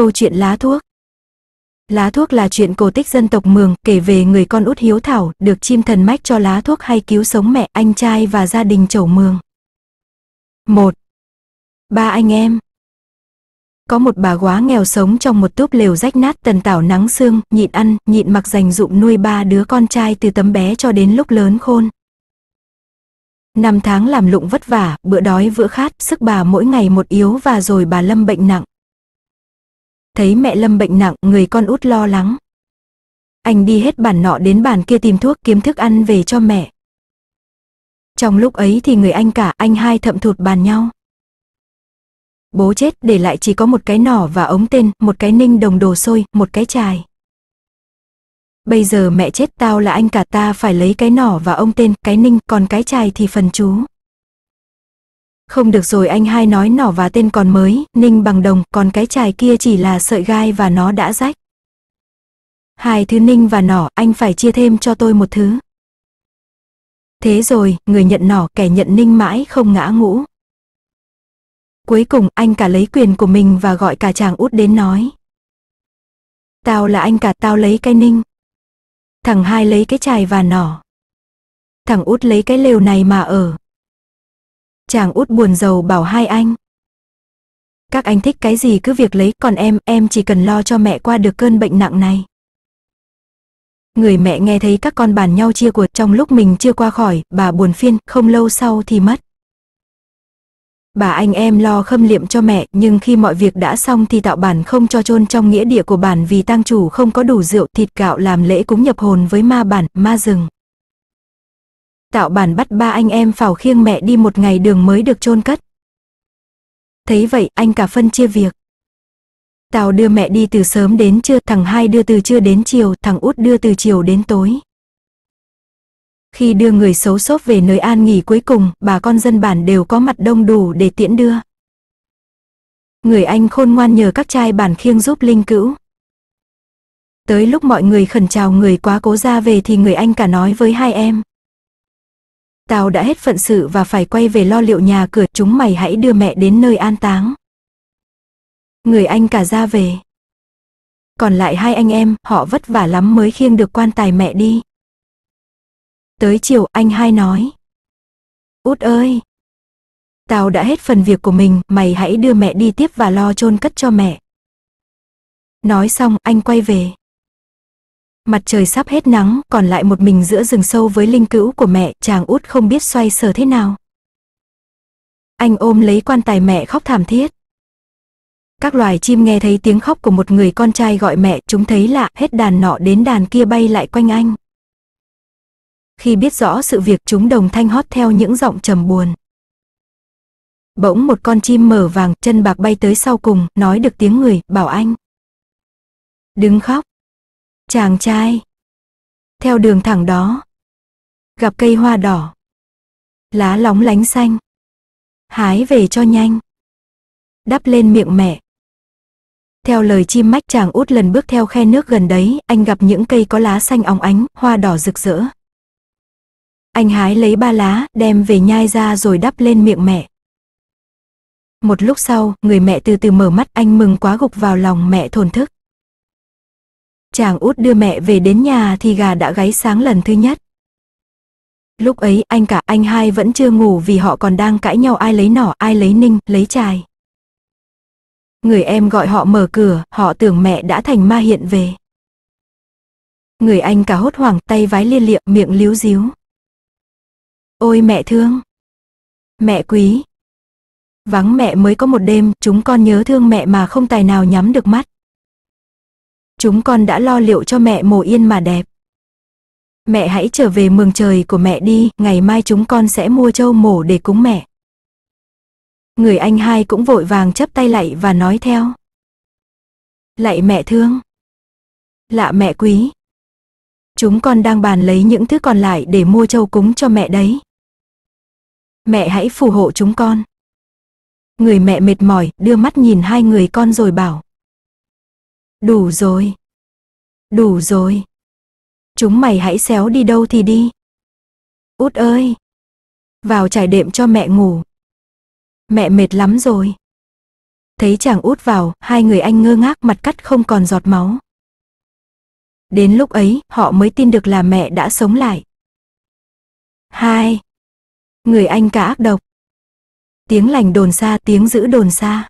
câu chuyện lá thuốc. Lá thuốc là chuyện cổ tích dân tộc Mường, kể về người con út hiếu thảo, được chim thần mách cho lá thuốc hay cứu sống mẹ, anh trai và gia đình chầu Mường. 1. Ba anh em Có một bà quá nghèo sống trong một túp lều rách nát tần tảo nắng sương, nhịn ăn, nhịn mặc dành dụm nuôi ba đứa con trai từ tấm bé cho đến lúc lớn khôn. Năm tháng làm lụng vất vả, bữa đói vữa khát, sức bà mỗi ngày một yếu và rồi bà lâm bệnh nặng thấy mẹ Lâm bệnh nặng, người con út lo lắng. Anh đi hết bản nọ đến bản kia tìm thuốc kiếm thức ăn về cho mẹ. Trong lúc ấy thì người anh cả, anh hai thậm thụt bàn nhau. Bố chết để lại chỉ có một cái nỏ và ống tên, một cái ninh đồng đồ sôi, một cái chài. Bây giờ mẹ chết tao là anh cả ta phải lấy cái nỏ và ông tên, cái ninh, còn cái chài thì phần chú. Không được rồi anh hai nói nỏ và tên còn mới, ninh bằng đồng, còn cái chài kia chỉ là sợi gai và nó đã rách. Hai thứ ninh và nỏ, anh phải chia thêm cho tôi một thứ. Thế rồi, người nhận nỏ kẻ nhận ninh mãi không ngã ngũ. Cuối cùng anh cả lấy quyền của mình và gọi cả chàng út đến nói. Tao là anh cả tao lấy cái ninh. Thằng hai lấy cái chài và nỏ. Thằng út lấy cái lều này mà ở chàng út buồn giàu bảo hai anh. Các anh thích cái gì cứ việc lấy, còn em, em chỉ cần lo cho mẹ qua được cơn bệnh nặng này. Người mẹ nghe thấy các con bàn nhau chia cuộc trong lúc mình chưa qua khỏi, bà buồn phiên, không lâu sau thì mất. Bà anh em lo khâm liệm cho mẹ, nhưng khi mọi việc đã xong thì tạo bản không cho chôn trong nghĩa địa của bản vì tang chủ không có đủ rượu, thịt gạo làm lễ cúng nhập hồn với ma bản, ma rừng. Tạo bản bắt ba anh em phào khiêng mẹ đi một ngày đường mới được chôn cất. Thấy vậy anh cả phân chia việc. Tào đưa mẹ đi từ sớm đến trưa, thằng hai đưa từ trưa đến chiều, thằng út đưa từ chiều đến tối. Khi đưa người xấu xốp về nơi an nghỉ cuối cùng, bà con dân bản đều có mặt đông đủ để tiễn đưa. Người anh khôn ngoan nhờ các trai bản khiêng giúp Linh Cữu. Tới lúc mọi người khẩn chào người quá cố ra về thì người anh cả nói với hai em tao đã hết phận sự và phải quay về lo liệu nhà cửa, chúng mày hãy đưa mẹ đến nơi an táng. Người anh cả ra về. Còn lại hai anh em, họ vất vả lắm mới khiêng được quan tài mẹ đi. Tới chiều, anh hai nói. Út ơi! Tao đã hết phần việc của mình, mày hãy đưa mẹ đi tiếp và lo chôn cất cho mẹ. Nói xong, anh quay về. Mặt trời sắp hết nắng, còn lại một mình giữa rừng sâu với linh cữu của mẹ, chàng út không biết xoay sở thế nào. Anh ôm lấy quan tài mẹ khóc thảm thiết. Các loài chim nghe thấy tiếng khóc của một người con trai gọi mẹ, chúng thấy lạ, hết đàn nọ đến đàn kia bay lại quanh anh. Khi biết rõ sự việc chúng đồng thanh hót theo những giọng trầm buồn. Bỗng một con chim mở vàng, chân bạc bay tới sau cùng, nói được tiếng người, bảo anh. đứng khóc. Chàng trai. Theo đường thẳng đó. Gặp cây hoa đỏ. Lá lóng lánh xanh. Hái về cho nhanh. Đắp lên miệng mẹ. Theo lời chim mách chàng út lần bước theo khe nước gần đấy, anh gặp những cây có lá xanh óng ánh, hoa đỏ rực rỡ. Anh hái lấy ba lá, đem về nhai ra rồi đắp lên miệng mẹ. Một lúc sau, người mẹ từ từ mở mắt anh mừng quá gục vào lòng mẹ thổn thức. Chàng út đưa mẹ về đến nhà thì gà đã gáy sáng lần thứ nhất. Lúc ấy anh cả anh hai vẫn chưa ngủ vì họ còn đang cãi nhau ai lấy nỏ ai lấy ninh lấy chài. Người em gọi họ mở cửa, họ tưởng mẹ đã thành ma hiện về. Người anh cả hốt hoảng tay vái liên liệm miệng líu díu. Ôi mẹ thương! Mẹ quý! Vắng mẹ mới có một đêm, chúng con nhớ thương mẹ mà không tài nào nhắm được mắt chúng con đã lo liệu cho mẹ mồ yên mà đẹp. Mẹ hãy trở về mường trời của mẹ đi, ngày mai chúng con sẽ mua châu mổ để cúng mẹ. Người anh hai cũng vội vàng chấp tay lại và nói theo. Lạy mẹ thương. Lạ mẹ quý. Chúng con đang bàn lấy những thứ còn lại để mua châu cúng cho mẹ đấy. Mẹ hãy phù hộ chúng con. Người mẹ mệt mỏi, đưa mắt nhìn hai người con rồi bảo. Đủ rồi. Đủ rồi. Chúng mày hãy xéo đi đâu thì đi. Út ơi. Vào trải đệm cho mẹ ngủ. Mẹ mệt lắm rồi. Thấy chàng út vào, hai người anh ngơ ngác mặt cắt không còn giọt máu. Đến lúc ấy, họ mới tin được là mẹ đã sống lại. Hai. Người anh cả ác độc. Tiếng lành đồn xa, tiếng giữ đồn xa.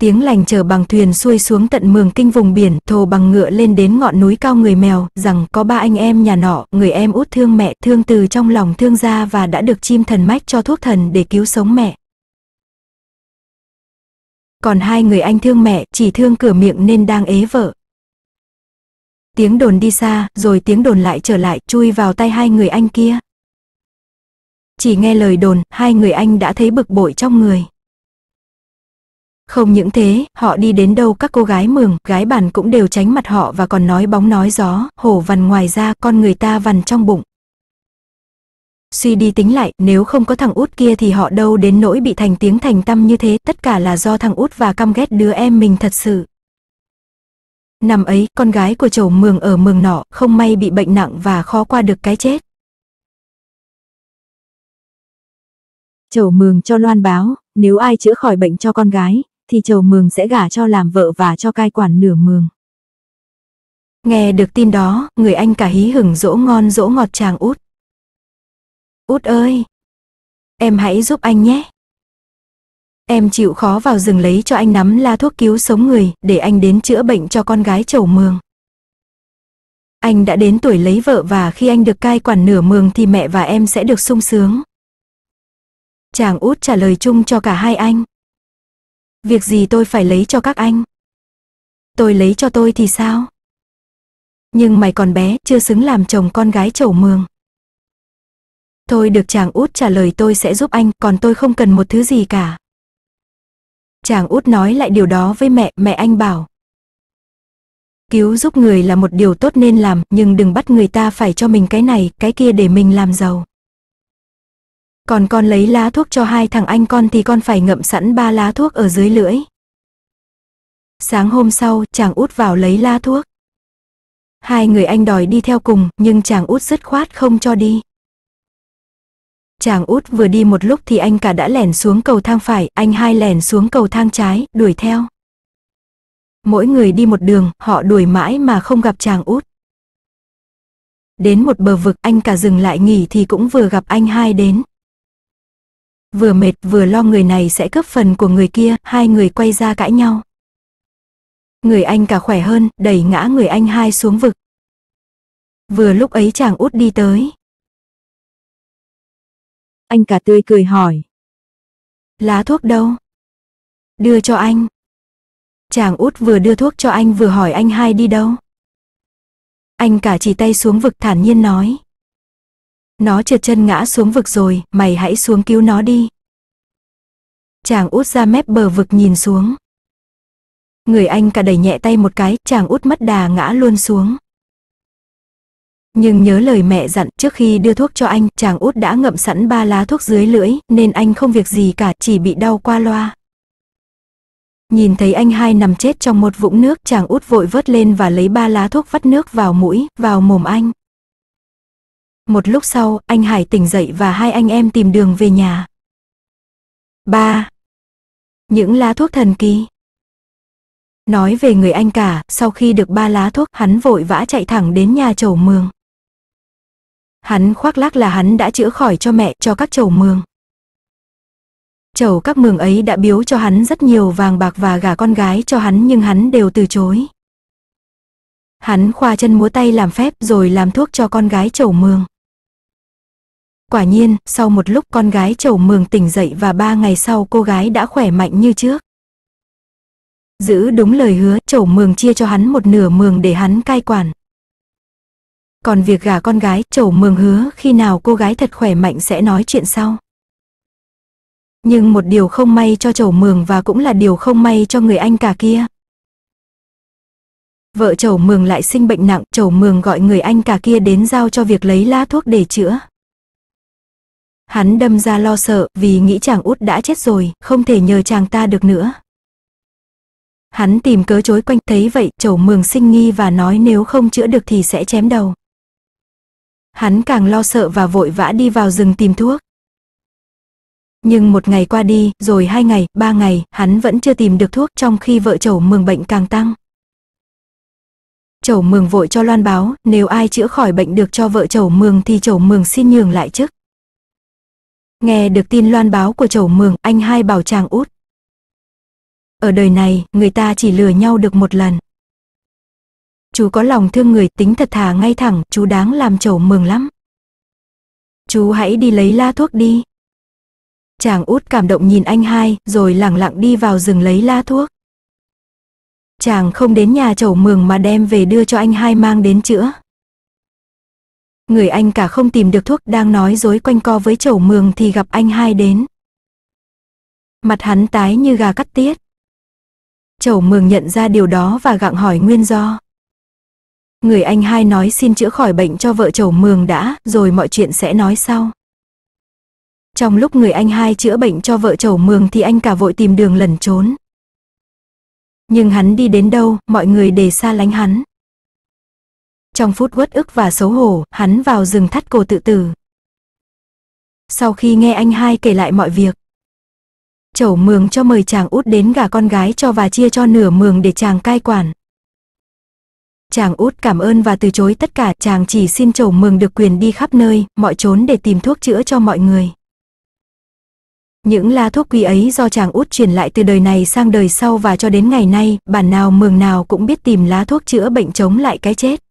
Tiếng lành chờ bằng thuyền xuôi xuống tận mường kinh vùng biển, thồ bằng ngựa lên đến ngọn núi cao người mèo, rằng có ba anh em nhà nọ, người em út thương mẹ, thương từ trong lòng thương ra và đã được chim thần mách cho thuốc thần để cứu sống mẹ. Còn hai người anh thương mẹ, chỉ thương cửa miệng nên đang ế vợ. Tiếng đồn đi xa, rồi tiếng đồn lại trở lại, chui vào tay hai người anh kia. Chỉ nghe lời đồn, hai người anh đã thấy bực bội trong người. Không những thế, họ đi đến đâu các cô gái mường, gái bản cũng đều tránh mặt họ và còn nói bóng nói gió, hổ vằn ngoài ra con người ta vằn trong bụng. Suy đi tính lại, nếu không có thằng út kia thì họ đâu đến nỗi bị thành tiếng thành tâm như thế, tất cả là do thằng út và căm ghét đứa em mình thật sự. Năm ấy, con gái của chầu mường ở mường nọ, không may bị bệnh nặng và khó qua được cái chết. Chầu mường cho loan báo, nếu ai chữa khỏi bệnh cho con gái, thì chầu mường sẽ gả cho làm vợ và cho cai quản nửa mường. Nghe được tin đó, người anh cả hí hửng dỗ ngon dỗ ngọt chàng út. Út ơi! Em hãy giúp anh nhé! Em chịu khó vào rừng lấy cho anh nắm la thuốc cứu sống người, để anh đến chữa bệnh cho con gái chầu mường. Anh đã đến tuổi lấy vợ và khi anh được cai quản nửa mường thì mẹ và em sẽ được sung sướng. Chàng út trả lời chung cho cả hai anh. Việc gì tôi phải lấy cho các anh? Tôi lấy cho tôi thì sao? Nhưng mày còn bé, chưa xứng làm chồng con gái chầu mường. Thôi được chàng út trả lời tôi sẽ giúp anh, còn tôi không cần một thứ gì cả. Chàng út nói lại điều đó với mẹ, mẹ anh bảo. Cứu giúp người là một điều tốt nên làm, nhưng đừng bắt người ta phải cho mình cái này, cái kia để mình làm giàu. Còn con lấy lá thuốc cho hai thằng anh con thì con phải ngậm sẵn ba lá thuốc ở dưới lưỡi. Sáng hôm sau, chàng út vào lấy lá thuốc. Hai người anh đòi đi theo cùng, nhưng chàng út dứt khoát không cho đi. Chàng út vừa đi một lúc thì anh cả đã lẻn xuống cầu thang phải, anh hai lẻn xuống cầu thang trái, đuổi theo. Mỗi người đi một đường, họ đuổi mãi mà không gặp chàng út. Đến một bờ vực anh cả dừng lại nghỉ thì cũng vừa gặp anh hai đến vừa mệt vừa lo người này sẽ cướp phần của người kia, hai người quay ra cãi nhau. Người anh cả khỏe hơn, đẩy ngã người anh hai xuống vực. Vừa lúc ấy chàng út đi tới. Anh cả tươi cười hỏi. Lá thuốc đâu? Đưa cho anh. Chàng út vừa đưa thuốc cho anh vừa hỏi anh hai đi đâu. Anh cả chỉ tay xuống vực thản nhiên nói. Nó trượt chân ngã xuống vực rồi, mày hãy xuống cứu nó đi. Chàng út ra mép bờ vực nhìn xuống. Người anh cả đẩy nhẹ tay một cái, chàng út mất đà ngã luôn xuống. Nhưng nhớ lời mẹ dặn trước khi đưa thuốc cho anh, chàng út đã ngậm sẵn ba lá thuốc dưới lưỡi, nên anh không việc gì cả, chỉ bị đau qua loa. Nhìn thấy anh hai nằm chết trong một vũng nước, chàng út vội vớt lên và lấy ba lá thuốc vắt nước vào mũi, vào mồm anh. Một lúc sau, anh Hải tỉnh dậy và hai anh em tìm đường về nhà. 3. Những lá thuốc thần kỳ Nói về người anh cả, sau khi được ba lá thuốc hắn vội vã chạy thẳng đến nhà chầu mường Hắn khoác lác là hắn đã chữa khỏi cho mẹ, cho các chầu mường Chầu các mường ấy đã biếu cho hắn rất nhiều vàng bạc và gả con gái cho hắn nhưng hắn đều từ chối. Hắn khoa chân múa tay làm phép rồi làm thuốc cho con gái chầu mường Quả nhiên, sau một lúc con gái chầu mường tỉnh dậy và ba ngày sau cô gái đã khỏe mạnh như trước. Giữ đúng lời hứa, chầu mường chia cho hắn một nửa mường để hắn cai quản. Còn việc gả con gái, chầu mường hứa khi nào cô gái thật khỏe mạnh sẽ nói chuyện sau. Nhưng một điều không may cho chầu mường và cũng là điều không may cho người anh cả kia. Vợ chầu mường lại sinh bệnh nặng, chầu mường gọi người anh cả kia đến giao cho việc lấy lá thuốc để chữa. Hắn đâm ra lo sợ, vì nghĩ chàng út đã chết rồi, không thể nhờ chàng ta được nữa. Hắn tìm cớ chối quanh thấy vậy, chầu mường sinh nghi và nói nếu không chữa được thì sẽ chém đầu. Hắn càng lo sợ và vội vã đi vào rừng tìm thuốc. Nhưng một ngày qua đi, rồi hai ngày, ba ngày, hắn vẫn chưa tìm được thuốc trong khi vợ chầu mường bệnh càng tăng. Chầu mường vội cho loan báo, nếu ai chữa khỏi bệnh được cho vợ chầu mường thì chầu mường xin nhường lại chức. Nghe được tin loan báo của chầu mường, anh hai bảo chàng út. Ở đời này, người ta chỉ lừa nhau được một lần. Chú có lòng thương người, tính thật thà ngay thẳng, chú đáng làm chầu mường lắm. Chú hãy đi lấy la thuốc đi. Chàng út cảm động nhìn anh hai, rồi lẳng lặng đi vào rừng lấy la thuốc. Chàng không đến nhà chầu mường mà đem về đưa cho anh hai mang đến chữa. Người anh cả không tìm được thuốc đang nói dối quanh co với chầu mường thì gặp anh hai đến. Mặt hắn tái như gà cắt tiết. Chầu mường nhận ra điều đó và gặng hỏi nguyên do. Người anh hai nói xin chữa khỏi bệnh cho vợ chầu mường đã, rồi mọi chuyện sẽ nói sau. Trong lúc người anh hai chữa bệnh cho vợ chầu mường thì anh cả vội tìm đường lẩn trốn. Nhưng hắn đi đến đâu, mọi người đều xa lánh hắn trong phút uất ức và xấu hổ, hắn vào rừng thắt cổ tự tử. Sau khi nghe anh hai kể lại mọi việc, chẩu mường cho mời chàng út đến gả con gái cho và chia cho nửa mường để chàng cai quản. Chàng út cảm ơn và từ chối tất cả, chàng chỉ xin chẩu mường được quyền đi khắp nơi, mọi chốn để tìm thuốc chữa cho mọi người. Những lá thuốc quý ấy do chàng út truyền lại từ đời này sang đời sau và cho đến ngày nay, bản nào mường nào cũng biết tìm lá thuốc chữa bệnh chống lại cái chết.